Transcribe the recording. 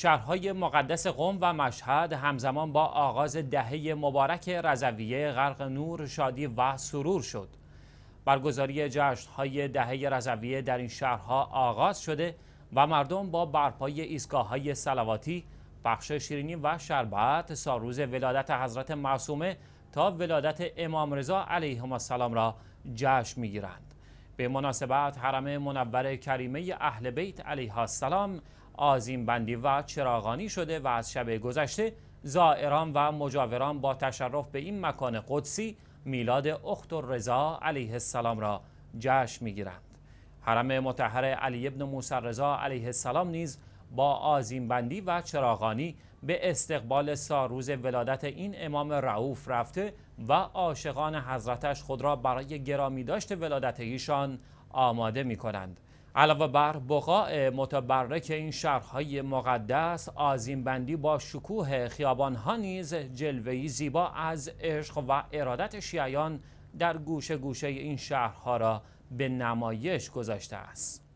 شهرهای مقدس قم و مشهد همزمان با آغاز دهه مبارک رضویه غرق نور، شادی و سرور شد. برگزاری جشنهای دهه رضویه در این شهرها آغاز شده و مردم با برپای های سلواتی، بخش شیرینی و شربت ساروز ولادت حضرت معصومه تا ولادت امام رضا علیه السلام را جشن میگیرند. به مناسبت حرم منور کریمه اهل بیت علیه السلام آزیم بندی و چراغانی شده و از شب گذشته زائران و مجاوران با تشرف به این مکان قدسی میلاد اخت الرضا رضا علیه السلام را جشن میگیرند حرم متحر علی ابن موسر رضا علیه السلام نیز با آزیم بندی و چراغانی به استقبال ساروز ولادت این امام رعوف رفته و عاشقان حضرتش خود را برای گرامی داشت ولادت ایشان آماده می کنند. علاوه بر بقاع متبرک این شهرهای مقدس آزیمبندی با شکوه ها نیز جلوهی زیبا از عشق و ارادت شیعیان در گوشه گوشه این شهرها را به نمایش گذاشته است.